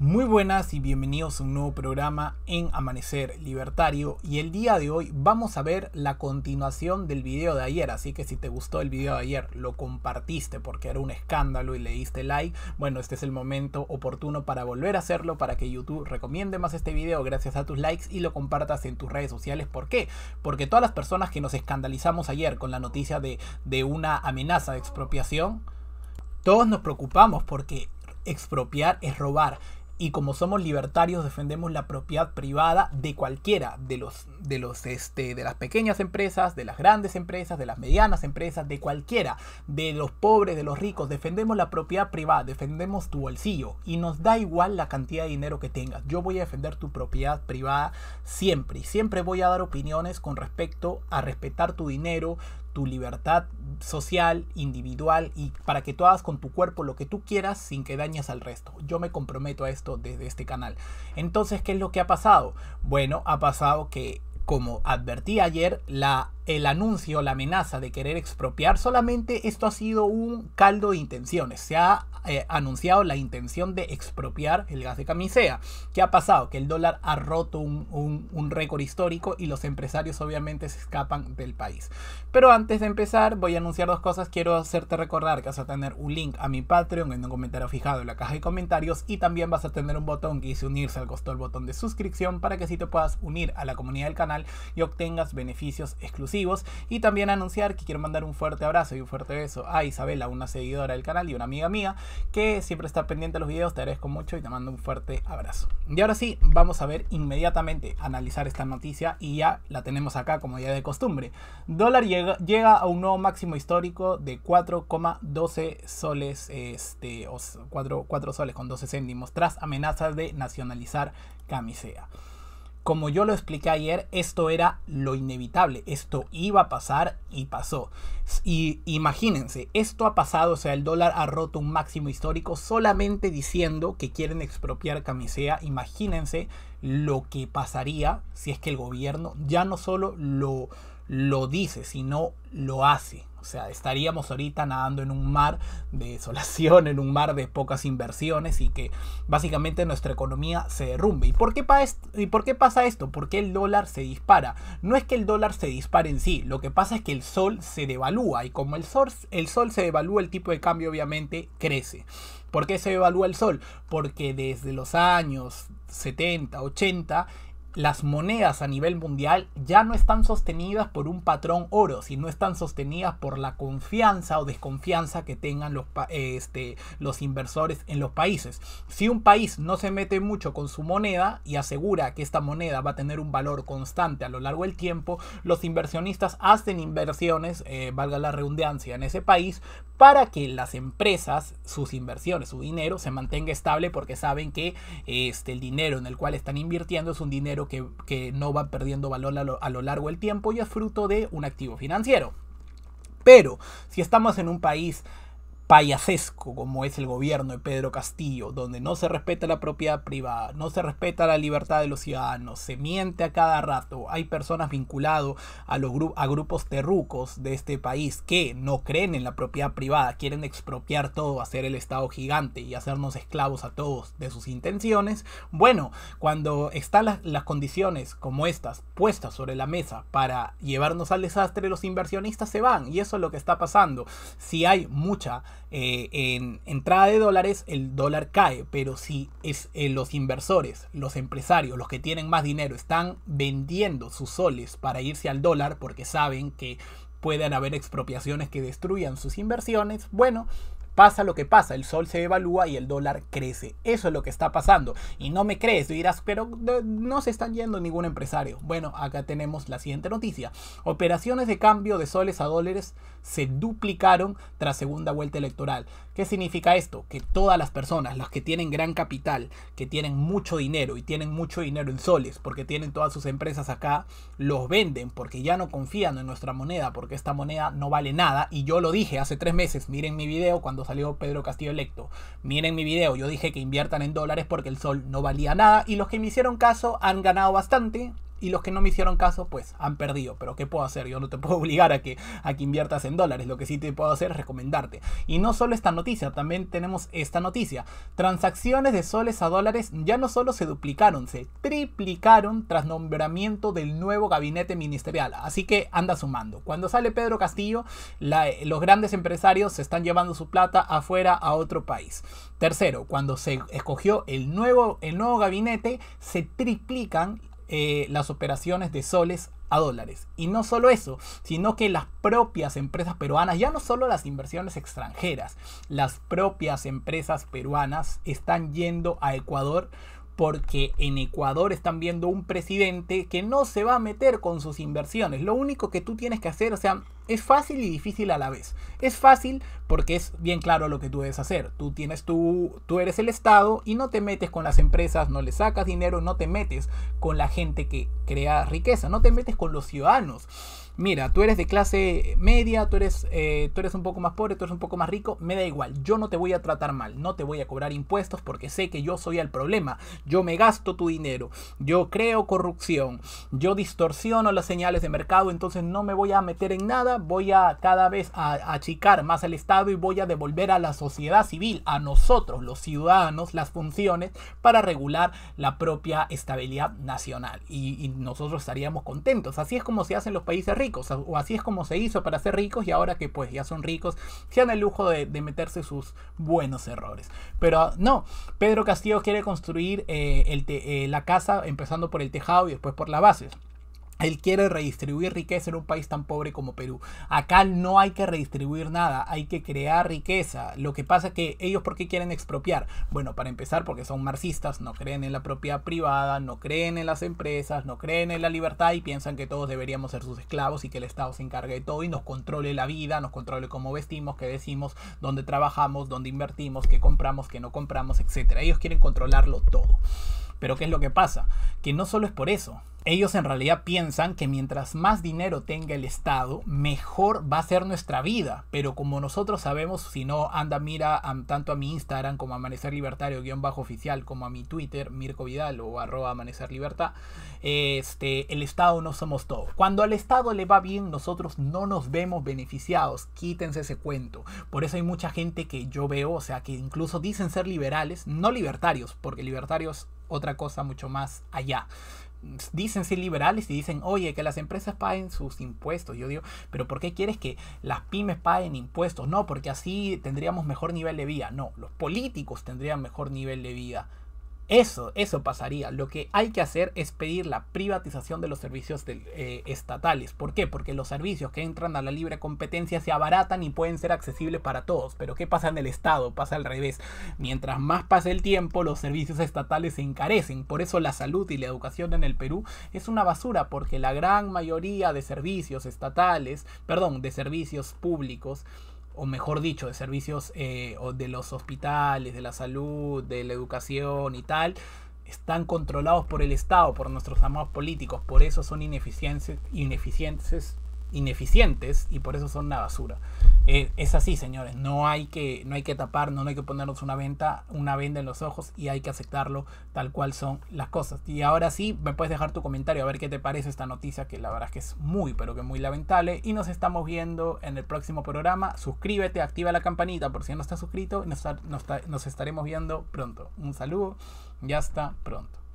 Muy buenas y bienvenidos a un nuevo programa en Amanecer Libertario y el día de hoy vamos a ver la continuación del video de ayer, así que si te gustó el video de ayer, lo compartiste porque era un escándalo y le diste like, bueno, este es el momento oportuno para volver a hacerlo para que YouTube recomiende más este video gracias a tus likes y lo compartas en tus redes sociales. ¿Por qué? Porque todas las personas que nos escandalizamos ayer con la noticia de, de una amenaza de expropiación, todos nos preocupamos porque expropiar es robar y como somos libertarios defendemos la propiedad privada de cualquiera de los de los este de las pequeñas empresas, de las grandes empresas, de las medianas empresas, de cualquiera, de los pobres, de los ricos, defendemos la propiedad privada, defendemos tu bolsillo y nos da igual la cantidad de dinero que tengas. Yo voy a defender tu propiedad privada siempre y siempre voy a dar opiniones con respecto a respetar tu dinero, tu libertad social, individual y para que tú hagas con tu cuerpo lo que tú quieras sin que dañes al resto. Yo me comprometo a esto desde este canal. Entonces, ¿qué es lo que ha pasado? Bueno, ha pasado que, como advertí ayer, la el anuncio, la amenaza de querer expropiar, solamente esto ha sido un caldo de intenciones. Se ha eh, anunciado la intención de expropiar el gas de camisea. ¿Qué ha pasado? Que el dólar ha roto un, récord histórico y los empresarios obviamente se escapan del país. Pero antes de empezar, voy a anunciar dos cosas. Quiero hacerte recordar que vas a tener un link a mi Patreon en un comentario fijado en la caja de comentarios y también vas a tener un botón que dice unirse al costo del botón de suscripción para que si te puedas unir a la comunidad del canal y obtengas beneficios exclusivos y también anunciar que quiero mandar un fuerte abrazo y un fuerte beso a Isabela, una seguidora del canal y una amiga mía que siempre está pendiente de los videos, te agradezco mucho y te mando un fuerte abrazo. Y ahora sí, vamos a ver inmediatamente, analizar esta noticia y ya la tenemos acá como ya de costumbre. Dólar llega, a un nuevo máximo histórico de 4,12 soles, este, 4 soles con 12 céntimos tras amenazas de nacionalizar camisea. Como yo lo expliqué ayer, esto era lo inevitable, esto iba a pasar y pasó. Y imagínense, esto ha pasado, o sea, el dólar ha roto un máximo histórico solamente diciendo que quieren expropiar camisea. Imagínense lo que pasaría si es que el gobierno ya no solo lo, lo dice, sino lo hace. O sea, estaríamos ahorita nadando en un mar de desolación, en un mar de pocas inversiones y que básicamente nuestra economía se derrumbe. ¿Y por qué, ¿Y por qué pasa esto? ¿Por qué el dólar se dispara? No es que el dólar se dispare en sí, lo que pasa es que el sol se devalúa y como el sol, el sol se devalúa, el tipo de cambio obviamente crece. ¿Por qué se devalúa el sol? Porque desde los años 70, 80, las monedas a nivel mundial ya no están sostenidas por un patrón oro, sino están sostenidas por la confianza o desconfianza que tengan los, eh, este, los inversores en los países. Si un país no se mete mucho con su moneda y asegura que esta moneda va a tener un valor constante a lo largo del tiempo, los inversionistas hacen inversiones, eh, valga la redundancia, en ese país para que las empresas, sus inversiones, su dinero se mantenga estable porque saben que este, el dinero en el cual están invirtiendo es un dinero que, no va perdiendo valor a lo largo del tiempo y es fruto de un activo financiero. Pero si estamos en un país payasesco como es el gobierno de Pedro Castillo, donde no se respeta la propiedad privada, no se respeta la libertad de los ciudadanos, se miente a cada rato, hay personas vinculadas a, grupos terrucos de este país que no creen en la propiedad privada, quieren expropiar todo, hacer el Estado gigante y hacernos esclavos a todos de sus intenciones. Bueno, cuando están las, las condiciones como estas puestas sobre la mesa para llevarnos al desastre, los inversionistas se van y eso es lo que está pasando. Si hay mucha eh, en entrada de dólares, el dólar cae. Pero si es, eh, los inversores, los empresarios, los que tienen más dinero, están vendiendo sus soles para irse al dólar porque saben que pueden haber expropiaciones que destruyan sus inversiones, bueno, Pasa lo que pasa, el sol se evalúa y el dólar crece. Eso es lo que está pasando. Y no me crees, dirás, pero no se están yendo ningún empresario. Bueno, acá tenemos la siguiente noticia. Operaciones de cambio de soles a dólares se duplicaron tras segunda vuelta electoral. ¿Qué significa esto? Que todas las personas, las que tienen gran capital, que tienen mucho dinero y tienen mucho dinero en soles, porque tienen todas sus empresas acá, los venden porque ya no confían en nuestra moneda, porque esta moneda no vale nada. Y yo lo dije hace tres meses, miren mi video cuando salió Pedro Castillo electo. Miren mi video, yo dije que inviertan en dólares porque el sol no valía nada y los que me hicieron caso han ganado bastante y los que no me hicieron caso, pues han perdido. Pero ¿qué puedo hacer? Yo no te puedo obligar a que, a que inviertas en dólares. Lo que sí te puedo hacer es recomendarte. Y no solo esta noticia, también tenemos esta noticia. Transacciones de soles a dólares ya no solo se duplicaron, se triplicaron tras nombramiento del nuevo gabinete ministerial. Así que anda sumando. Cuando sale Pedro Castillo, los grandes empresarios se están llevando su plata afuera a otro país. Tercero, cuando se escogió el nuevo, el nuevo gabinete, se triplican eh, las operaciones de soles a dólares. Y no solo eso, sino que las propias empresas peruanas, ya no solo las inversiones extranjeras, las propias empresas peruanas están yendo a Ecuador porque en Ecuador están viendo un presidente que no se va a meter con sus inversiones. Lo único que tú tienes que hacer, o sea, es fácil y difícil a la vez. Es fácil porque es bien claro lo que tú debes hacer. Tú tienes tu, tú eres el Estado y no te metes con las empresas, no le sacas dinero, no te metes con la gente que crea riqueza, no te metes con los ciudadanos. Mira, tú eres de clase media, tú eres, eh, tú eres un poco más pobre, tú eres un poco más rico, me da igual, yo no te voy a tratar mal, no te voy a cobrar impuestos porque sé que yo soy el problema, yo me gasto tu dinero, yo creo corrupción, yo distorsiono las señales de mercado, entonces no me voy a meter en nada voy a cada vez a, achicar más el Estado y voy a devolver a la sociedad civil, a nosotros los ciudadanos, las funciones para regular la propia estabilidad nacional. Y, nosotros estaríamos contentos. Así es como se hacen los países ricos, o así es como se hizo para ser ricos y ahora que pues ya son ricos, se dan el lujo de, meterse sus buenos errores. Pero ah, no, Pedro Castillo quiere construir eh, eh, la casa empezando por el tejado y después por la base. Él quiere redistribuir riqueza en un país tan pobre como Perú. Acá no hay que redistribuir nada, hay que crear riqueza. Lo que pasa es que ellos, ¿por qué quieren expropiar? Bueno, para empezar, porque son marxistas, no creen en la propiedad privada, no creen en las empresas, no creen en la libertad y piensan que todos deberíamos ser sus esclavos y que el Estado se encargue de todo y nos controle la vida, nos controle cómo vestimos, qué decimos, dónde trabajamos, dónde invertimos, qué compramos, qué no compramos, etc. Ellos quieren controlarlo todo. Pero ¿qué es lo que pasa? Que no solo es por eso. Ellos en realidad piensan que mientras más dinero tenga el Estado, mejor va a ser nuestra vida. Pero como nosotros sabemos, si no, anda, mira tanto a mi Instagram como a Amanecer Libertario-oficial, como a mi Twitter, Mirko Vidal o arroba Amanecer Libertad, este, el Estado no somos todo. Cuando al Estado le va bien, nosotros no nos vemos beneficiados. Quítense ese cuento. Por eso hay mucha gente que yo veo, o sea, que incluso dicen ser liberales, no libertarios, porque libertarios otra cosa mucho más allá. Dicen ser liberales y dicen, oye, que las empresas paguen sus impuestos. Yo digo, pero ¿por qué quieres que las pymes paguen impuestos? No, porque así tendríamos mejor nivel de vida. No, los políticos tendrían mejor nivel de vida eso, eso pasaría. Lo que hay que hacer es pedir la privatización de los servicios eh, estatales. ¿Por qué? Porque los servicios que entran a la libre competencia se abaratan y pueden ser accesibles para todos. Pero ¿qué pasa en el Estado? Pasa al revés. Mientras más pasa el tiempo, los servicios estatales se encarecen. Por eso la salud y la educación en el Perú es una basura, porque la gran mayoría de servicios estatales, perdón, de servicios públicos, o mejor dicho, de servicios eh, o de los hospitales, de la salud, de la educación y tal, están controlados por el Estado, por nuestros amados políticos, por eso son ineficientes, ineficientes ineficientes y por eso son una basura. Eh, es así, señores, no hay que, no hay que tapar, no hay que ponernos una venta, una venda en los ojos y hay que aceptarlo tal cual son las cosas. Y ahora sí, me puedes dejar tu comentario a ver qué te parece esta noticia que la verdad es que es muy, pero que muy lamentable. Y nos estamos viendo en el próximo programa. Suscríbete, activa la campanita por si no estás suscrito. Nos, nos, nos estaremos viendo pronto. Un saludo y hasta pronto.